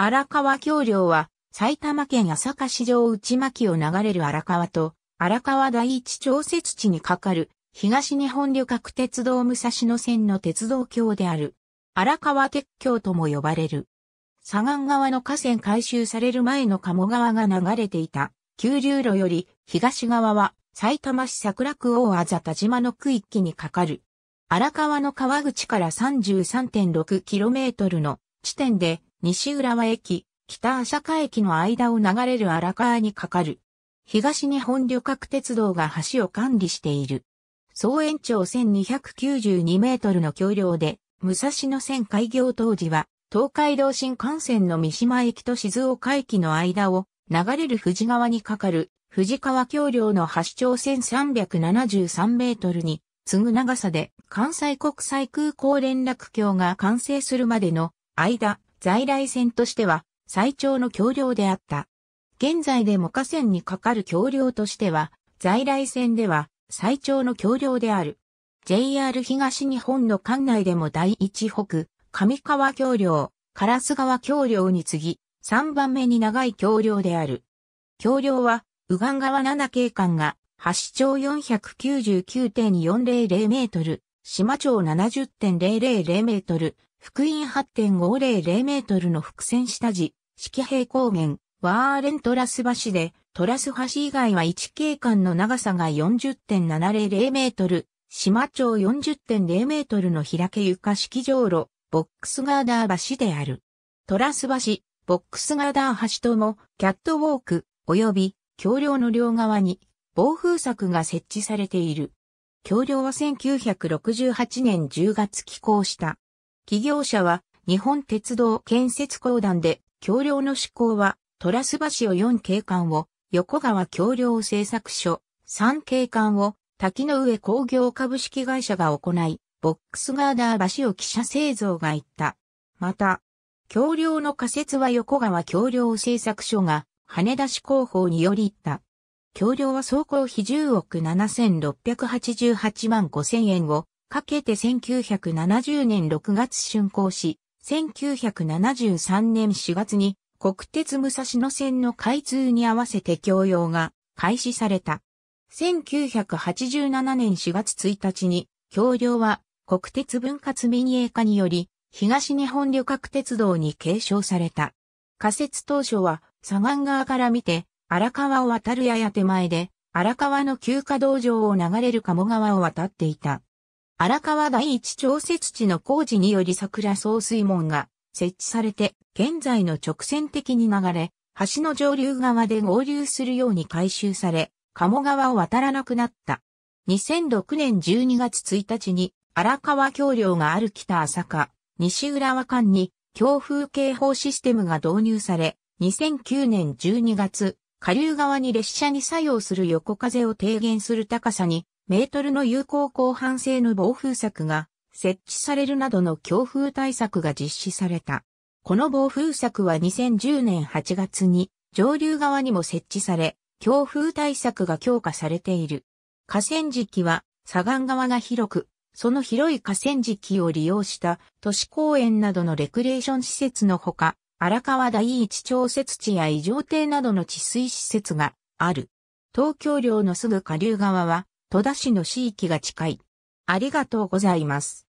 荒川橋梁は埼玉県朝霞市場内巻を流れる荒川と荒川第一調節地に架かる東日本旅客鉄道武蔵野線の鉄道橋である荒川鉄橋とも呼ばれる。左岸側の河川改修される前の鴨川が流れていた急流路より東側は埼玉市桜区大あざ田島の区域に架かる。荒川の川口から 33.6km の地点で西浦和駅、北朝霞駅の間を流れる荒川に架かる。東日本旅客鉄道が橋を管理している。総延長1292メートルの橋梁で、武蔵野線開業当時は、東海道新幹線の三島駅と静岡駅の間を流れる富士川に架かる富士川橋梁の橋長1373メートルに次ぐ長さで関西国際空港連絡橋が完成するまでの間、在来線としては最長の橋梁であった。現在でも河川にかかる橋梁としては、在来線では最長の橋梁である。JR 東日本の管内でも第一北、上川橋梁、烏川橋梁に次ぎ、3番目に長い橋梁である。橋梁は、右岸川7景間が、橋長499.400メートル、島長70.000メートル、福音8.500メートルの伏線下地、四季平高原、ワーレントラス橋で、トラス橋以外は1景間の長さが40.700メートル、島町40.0メートルの開け床式上路、ボックスガーダー橋である。トラス橋、ボックスガーダー橋とも、キャットウォーク、及び、橋梁の両側に、防風柵が設置されている。橋梁は1968年10月起工した。企業者は日本鉄道建設公団で、橋梁の施工は、トラス橋を4景観を、横川橋梁製作所、3景観を、滝の上工業株式会社が行い、ボックスガーダー橋を汽車製造が行った。また、橋梁の仮設は横川橋梁製作所が、羽田市広報により行った。橋梁は総工費10億7688万5000円を、かけて1970年6月竣工し、1973年4月に国鉄武蔵野線の開通に合わせて供用が開始された。1987年4月1日に、橋梁は国鉄分割民営化により、東日本旅客鉄道に継承された。仮設当初は、左岸側から見て、荒川を渡るやや手前で、荒川の旧華道上を流れる鴨川を渡っていた。荒川第一調節地の工事により桜総水門が設置されて、現在の直線的に流れ、橋の上流側で合流するように改修され、鴨川を渡らなくなった。2006年12月1日に荒川橋梁がある北朝霞、西浦和間に強風警報システムが導入され、2009年12月、下流側に列車に作用する横風を低減する高さにメートルの有効広範性の防風柵が設置されるなどの強風対策が実施された。この防風柵は2010年8月に上流側にも設置され、強風対策が強化されている。河川敷は左岸側が広く、その広い河川敷を利用した都市公園などのレクリエーション施設のほか、荒川第一調節地や異常堤などの治水施設がある。東京領のすぐ下流側は戸田市の市域が近い。ありがとうございます。